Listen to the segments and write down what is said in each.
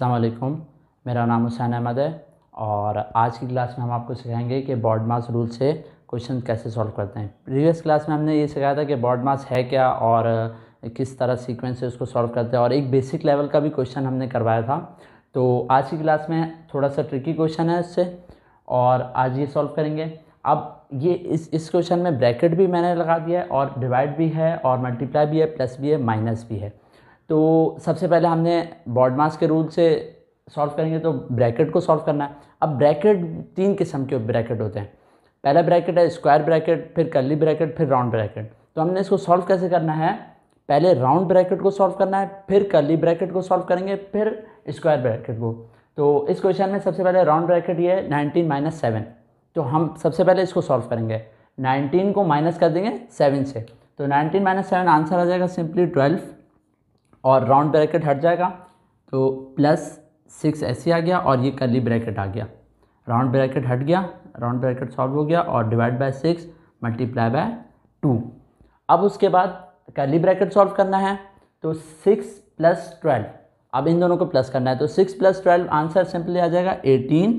असलम मेरा नाम हुसैन अहमद है और आज की क्लास में हम आपको सिखाएंगे कि बॉड मास रूल से क्वेश्चन कैसे सॉल्व करते हैं प्रीवियस क्लास में हमने ये सिखाया था कि बॉड मास है क्या और किस तरह सीक्वेंस से उसको सॉल्व करते हैं और एक बेसिक लेवल का भी क्वेश्चन हमने करवाया था तो आज की क्लास में थोड़ा सा ट्रिकी क्वेश्चन है इससे और आज ये सॉल्व करेंगे अब ये इस इस क्वेश्चन में ब्रैकेट भी मैंने लगा दिया है और डिवाइड भी है और मल्टीप्लाई भी है प्लस भी है माइनस भी है तो सबसे पहले हमने बॉड मास के रूल से सॉल्व करेंगे तो ब्रैकेट को सॉल्व करना है अब ब्रैकेट तीन किस्म के ब्रैकेट होते हैं पहला ब्रैकेट है स्क्वायर ब्रैकेट फिर कर्ली ब्रैकेट फिर राउंड ब्रैकेट तो हमने इसको सॉल्व कैसे करना है पहले राउंड ब्रैकेट को सॉल्व करना है फिर कर्ली ब्रैकेट को सॉल्व करेंगे फिर स्क्वायर ब्रैकेट को तो इस क्वेश्चन में सबसे पहले राउंड ब्रैकेट ये है नाइनटीन माइनस सेवन तो हम सबसे पहले इसको सॉल्व करेंगे नाइनटीन को माइनस कर देंगे सेवन से तो नाइनटीन माइनस सेवन आंसर आ जाएगा सिंपली ट्वेल्व और राउंड ब्रैकेट हट जाएगा तो प्लस सिक्स ऐसे आ गया और ये कली ब्रैकेट आ गया राउंड ब्रैकेट हट गया राउंड ब्रैकेट सॉल्व हो गया और divide by six multiply by two अब उसके बाद कर्ली ब्रैकेट सॉल्व करना है तो सिक्स प्लस ट्वेल्व अब इन दोनों को प्लस करना है तो six plus twelve answer simply आ जाएगा एटीन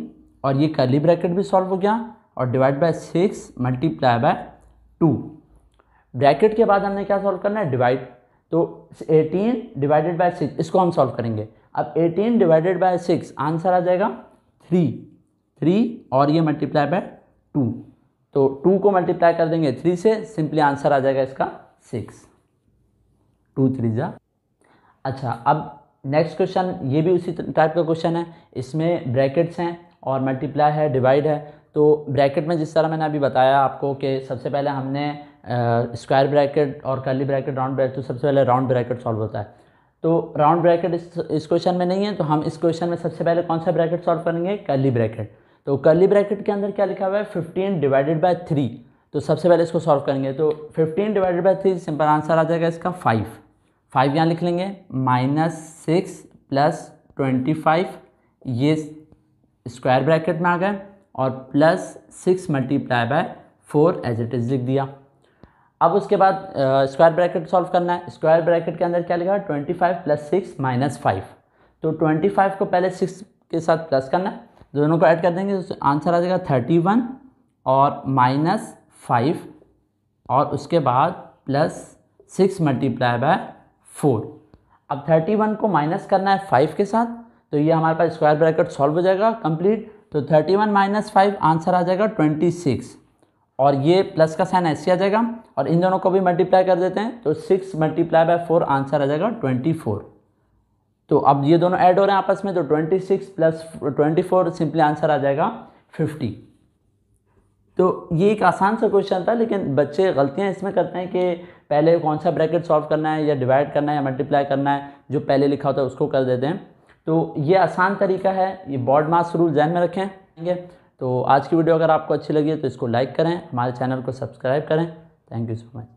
और ये कर्ली ब्रैकेट भी सॉल्व हो गया और divide by six multiply by two bracket के बाद हमने क्या सॉल्व करना है डिवाइड तो 18 डिवाइडेड बाय सिक्स इसको हम सॉल्व करेंगे अब 18 डिवाइडेड बाय सिक्स आंसर आ जाएगा थ्री थ्री और ये मल्टीप्लाई बाय टू तो टू को मल्टीप्लाई कर देंगे थ्री से सिंपली आंसर आ जाएगा इसका सिक्स टू थ्री ज़ा अच्छा अब नेक्स्ट क्वेश्चन ये भी उसी टाइप का क्वेश्चन है इसमें ब्रैकेट्स हैं और मल्टीप्लाई है डिवाइड है तो ब्रैकेट में जिस तरह मैंने अभी बताया आपको कि सबसे पहले हमने स्क्वायर ब्रैकेट और कर्ली ब्रैकेट राउंड ब्रैकेट तो सबसे पहले राउंड ब्रैकेट सॉल्व होता है तो राउंड ब्रैकेट इस इस क्वेश्चन में नहीं है तो हम इस क्वेश्चन में सबसे पहले कौन सा ब्रैकेट सॉल्व करेंगे कर्ली ब्रैकेट तो कर्ली ब्रैकेट के अंदर क्या लिखा हुआ है फिफ्टीन डिवाइडेड बाई थ्री तो सबसे पहले इसको सॉल्व करेंगे तो fifteen divided by three simple answer आ जाएगा इसका फाइव फाइव यहाँ लिख लेंगे minus six plus twenty five ये स्क्वायर ब्रैकेट में आ गए और plus six multiply by four as it is लिख दिया अब उसके बाद स्क्वायर ब्रैकेट सॉल्व करना है स्क्वायर ब्रैकेट के अंदर क्या लिखा है twenty five plus six minus five तो ट्वेंटी फाइव को पहले सिक्स के साथ प्लस करना है दोनों को ऐड कर देंगे तो आंसर आ जाएगा थर्टी वन और माइनस फाइव और उसके बाद plus six multiply by four अब थर्टी वन को माइनस करना है फाइव के साथ तो ये हमारे पास स्क्वायर ब्रैकेट सॉल्व हो जाएगा कंप्लीट तो thirty one minus five answer आ जाएगा ट्वेंटी सिक्स और ये प्लस का साइन ऐसे आ जाएगा और इन दोनों को भी मल्टीप्लाई कर देते हैं तो six multiply by four answer आ जाएगा ट्वेंटी फोर तो अब ये दोनों ऐड हो रहे हैं आपस में तो twenty six plus twenty four simply answer आ जाएगा फिफ्टी तो ये एक आसान सा क्वेश्चन था लेकिन बच्चे गलतियाँ इसमें करते हैं कि पहले कौन सा ब्रैकेट सॉल्व करना है या डिवाइड करना है या मल्टीप्लाई करना है जो पहले लिखा होता है उसको कर देते हैं तो ये आसान तरीका है ये बॉड मास रूल जहन में रखें तो आज की वीडियो अगर आपको अच्छी लगी है तो इसको लाइक करें हमारे चैनल को सब्सक्राइब करें थैंक यू सो मच